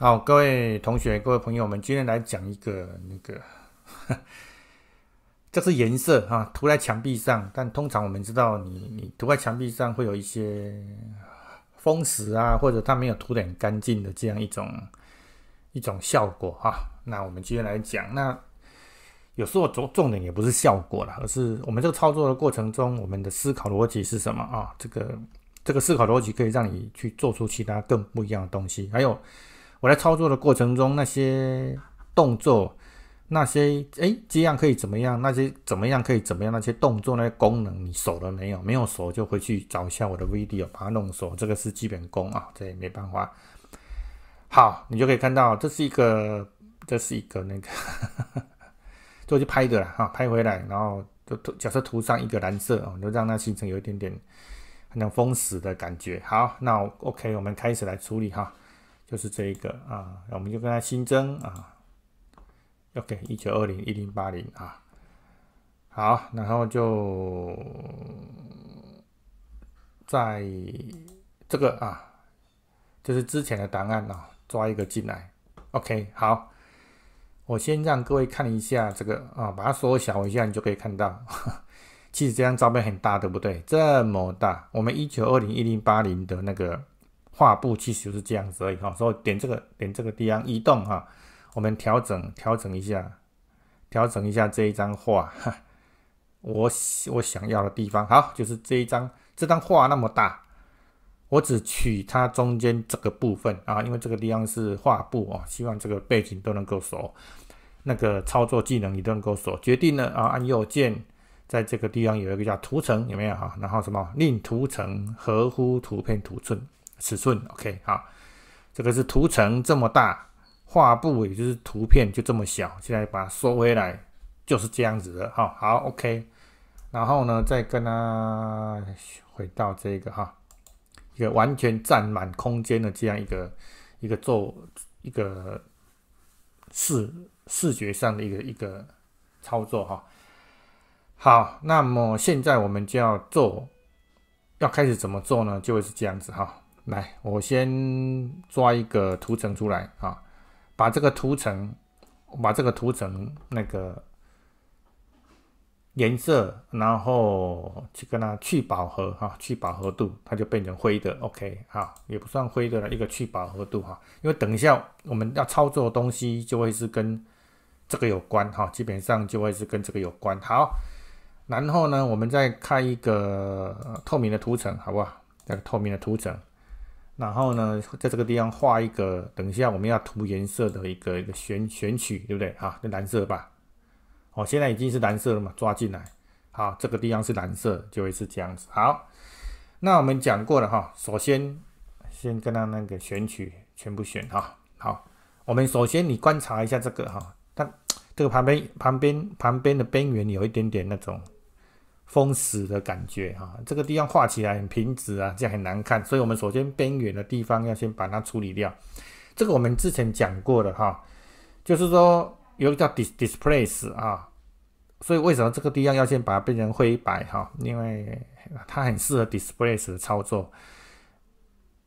好，各位同学，各位朋友们，今天来讲一个那个，这是颜色啊，涂在墙壁上。但通常我们知道，你你涂在墙壁上会有一些风蚀啊，或者它没有涂的很干净的这样一种一种效果哈。那我们今天来讲，那有时候重重点也不是效果了，而是我们这个操作的过程中，我们的思考逻辑是什么啊？这个这个思考逻辑可以让你去做出其他更不一样的东西，还有。我在操作的过程中，那些动作，那些哎，这样可以怎么样？那些怎么样可以怎么样？那些动作，那些功能，你熟了没有？没有熟就回去找一下我的 V i D e o 把它弄熟。这个是基本功啊，这也没办法。好，你就可以看到，这是一个，这是一个那个，这就拍的了哈，拍回来，然后就假设涂上一个蓝色哦，就让它形成有一点点那种封死的感觉。好，那 OK，我们开始来处理哈。就是这一个啊，那我们就跟它新增啊，OK，一九二零一零八零啊，好，然后就在这个啊，就是之前的档案啊，抓一个进来，OK，好，我先让各位看一下这个啊，把它缩小一下，你就可以看到，其实这张照片很大对不对，这么大，我们一九二零一零八零的那个。画布其实就是这样子而已哈，所以点这个点这个地方移动哈，我们调整调整一下，调整一下这一张画，我我想要的地方好，就是这一张这张画那么大，我只取它中间这个部分啊，因为这个地方是画布哦，希望这个背景都能够锁，那个操作技能你都能够锁。决定了啊，按右键，在这个地方有一个叫图层有没有哈？然后什么另图层合乎图片尺寸。尺寸 OK 好，这个是图层这么大，画布也就是图片就这么小，现在把它收回来就是这样子的哈。好 OK，然后呢，再跟它回到这个哈，一个完全占满空间的这样一个一个做一个视视觉上的一个一个操作哈。好，那么现在我们就要做，要开始怎么做呢？就会是这样子哈。来，我先抓一个图层出来啊，把这个图层，把这个图层那个颜色，然后去跟它去饱和哈，去饱和度，它就变成灰的。OK，好，也不算灰的了，一个去饱和度哈。因为等一下我们要操作的东西就会是跟这个有关哈，基本上就会是跟这个有关。好，然后呢，我们再开一个透明的图层，好不好？那个透明的图层。然后呢，在这个地方画一个，等一下我们要涂颜色的一个一个选选取，对不对啊？那蓝色吧。哦，现在已经是蓝色了嘛，抓进来。好，这个地方是蓝色，就会是这样子。好，那我们讲过了哈，首先先跟他那个选取全部选哈。好，我们首先你观察一下这个哈，它这个旁边旁边旁边的边缘有一点点那种。封死的感觉哈，这个地方画起来很平直啊，这样很难看，所以我们首先边缘的地方要先把它处理掉。这个我们之前讲过的哈，就是说有个叫 displace 啊，所以为什么这个地方要先把它变成灰白哈？因为它很适合 displace 的操作。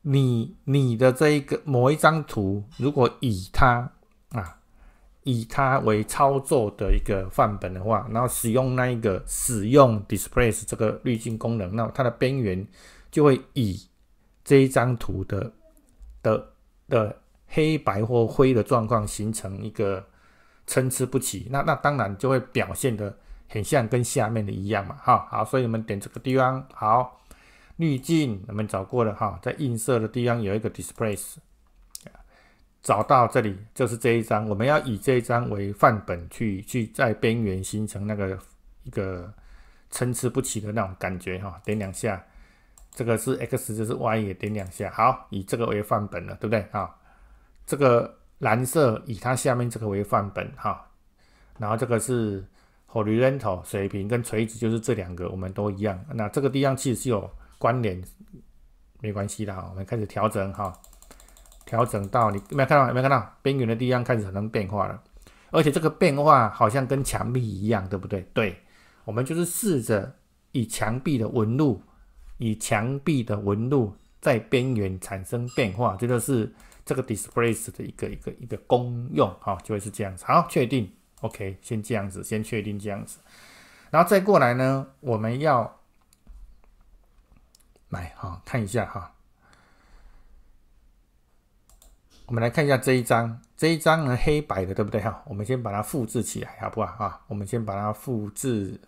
你你的这一个某一张图，如果以它啊。以它为操作的一个范本的话，然后使用那一个使用 d i s p l a y s 这个滤镜功能，那它的边缘就会以这一张图的的的黑白或灰的状况形成一个参差不齐，那那当然就会表现的很像跟下面的一样嘛，哈，好，所以我们点这个地方，好，滤镜我们找过了哈，在映射的地方有一个 d i s p l a y s 找到这里就是这一张，我们要以这一张为范本去去在边缘形成那个一个参差不齐的那种感觉哈，点两下，这个是 X，就是 Y 也点两下，好，以这个为范本了，对不对啊？这个蓝色以它下面这个为范本哈，然后这个是 horizontal 水平跟垂直就是这两个我们都一样，那这个地方其实是有关联，没关系的哈，我们开始调整哈。调整到你有没有看到，有没有看到边缘的地方开始产生变化了，而且这个变化好像跟墙壁一样，对不对？对，我们就是试着以墙壁的纹路，以墙壁的纹路在边缘产生变化，这就是这个 displace 的一个一个一个功用哈，就会是这样子。好，确定，OK，先这样子，先确定这样子，然后再过来呢，我们要来哈，看一下哈。我们来看一下这一张，这一张呢黑白的，对不对哈？我们先把它复制起来，好不好啊？我们先把它复制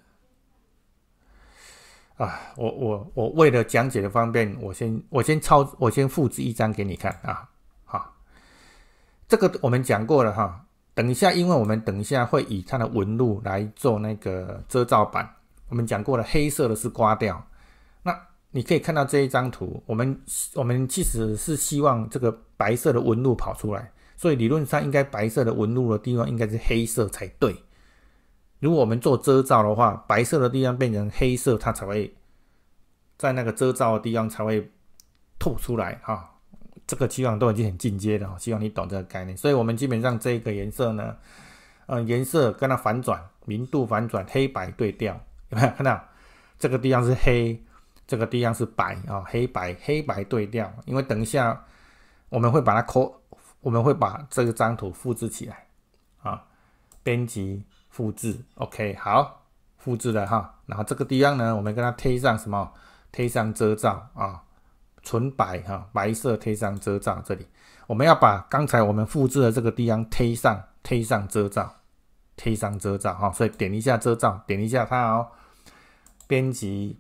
啊！我我我为了讲解的方便，我先我先抄，我先复制一张给你看啊！好，这个我们讲过了哈。等一下，因为我们等一下会以它的纹路来做那个遮罩板，我们讲过了，黑色的是刮掉那。你可以看到这一张图，我们我们其实是希望这个白色的纹路跑出来，所以理论上应该白色的纹路的地方应该是黑色才对。如果我们做遮罩的话，白色的地方变成黑色，它才会在那个遮罩的地方才会透出来哈。这个期望都已经很进阶了，希望你懂这个概念。所以我们基本上这个颜色呢，呃，颜色跟它反转，明度反转，黑白对调，有没有看到？这个地方是黑。这个地方是白啊，黑白黑白对调，因为等一下我们会把它抠，我们会把这个张图复制起来啊，编辑复制，OK，好，复制了哈。然后这个地方呢，我们给它贴上什么？贴上遮罩啊，纯白哈，白色贴上遮罩。这里我们要把刚才我们复制的这个地方贴上，贴上遮罩，贴上遮罩哈。所以点一下遮罩，点一下它哦，编辑。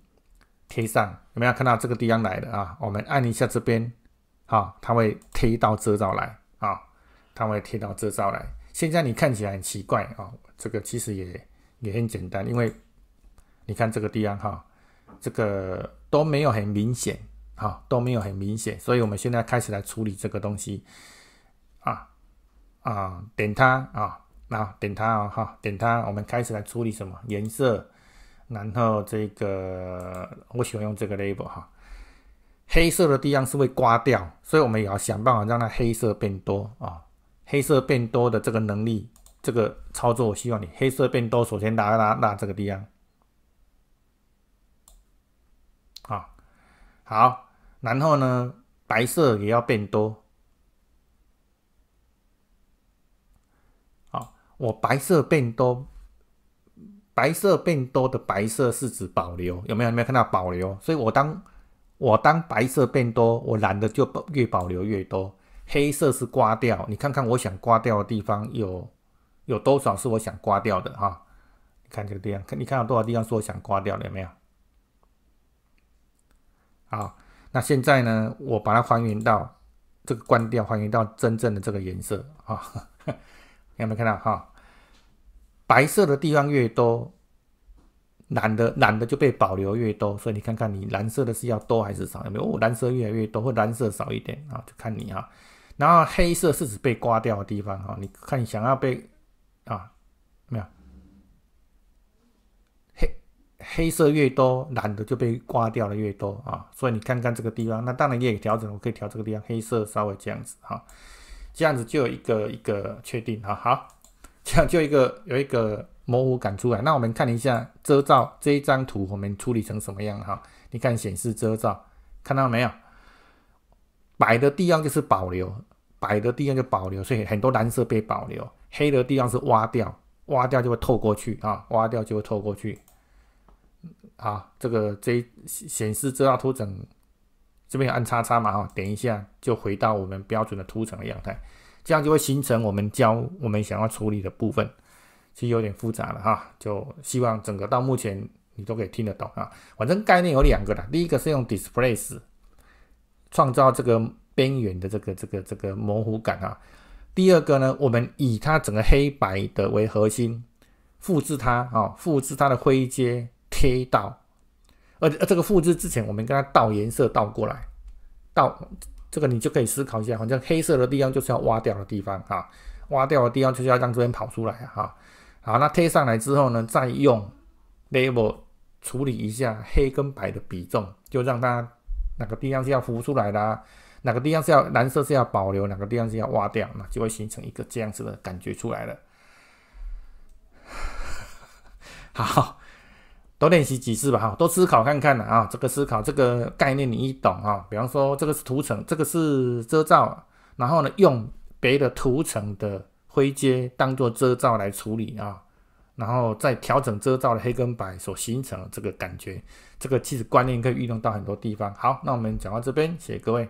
贴上有没有看到这个地方来的啊？我们按一下这边，好，它会贴到这招来啊，它会贴到这招来。现在你看起来很奇怪啊，这个其实也也很简单，因为你看这个地方哈，这个都没有很明显，啊，都没有很明显，所以我们现在开始来处理这个东西啊啊，点它啊，那点它啊哈，点它，我们开始来处理什么颜色。然后这个我喜欢用这个 label 哈，黑色的地方是会刮掉，所以我们也要想办法让它黑色变多啊。黑色变多的这个能力，这个操作，我希望你黑色变多，首先拉拉拉这个地方，啊，好，然后呢，白色也要变多，好，我白色变多。白色变多的白色是指保留，有没有？有没有看到保留？所以我当我当白色变多，我蓝的就越保留越多。黑色是刮掉，你看看我想刮掉的地方有有多少是我想刮掉的哈？你看这个地方，看你看到多少地方是我想刮掉的有没有？好，那现在呢，我把它还原到这个关掉，还原到真正的这个颜色啊，有没有看到哈？白色的地方越多，蓝的蓝的就被保留越多，所以你看看你蓝色的是要多还是少？有没有？蓝色越来越多，或蓝色少一点啊？就看你啊。然后黑色是指被刮掉的地方啊，你看你想要被啊？没有？黑黑色越多，蓝的就被刮掉的越多啊。所以你看看这个地方，那当然也调整，我可以调这个地方，黑色稍微这样子哈，这样子就有一个一个确定啊，好。这样就一个有一个模糊感出来。那我们看一下遮罩这一张图，我们处理成什么样哈？你看显示遮罩，看到没有？白的地方就是保留，白的地方就保留，所以很多蓝色被保留。黑的地方是挖掉，挖掉就会透过去啊，挖掉就会透过去。啊，这个这显示遮罩图层，这边有按叉叉嘛哈？点一下就回到我们标准的图层的样态。这样就会形成我们教我们想要处理的部分，其实有点复杂了哈。就希望整个到目前你都可以听得懂啊。反正概念有两个的，第一个是用 displace 创造这个边缘的这个这个这个模糊感啊。第二个呢，我们以它整个黑白的为核心，复制它啊，复制它的灰阶贴到，而而这个复制之前，我们跟它倒颜色倒过来倒。这个你就可以思考一下，好像黑色的地方就是要挖掉的地方啊，挖掉的地方就是要让这边跑出来啊。好，那贴上来之后呢，再用 label 处理一下黑跟白的比重，就让它哪个地方是要浮出来的，哪个地方是要蓝色是要保留，哪个地方是要挖掉，那就会形成一个这样子的感觉出来了。好。多练习几次吧，哈，多思考看看了啊。这个思考，这个概念你一懂哈。比方说，这个是涂层，这个是遮罩，然后呢，用别的涂层的灰阶当做遮罩来处理啊，然后再调整遮罩的黑跟白所形成这个感觉。这个其实观念可以运用到很多地方。好，那我们讲到这边，谢谢各位。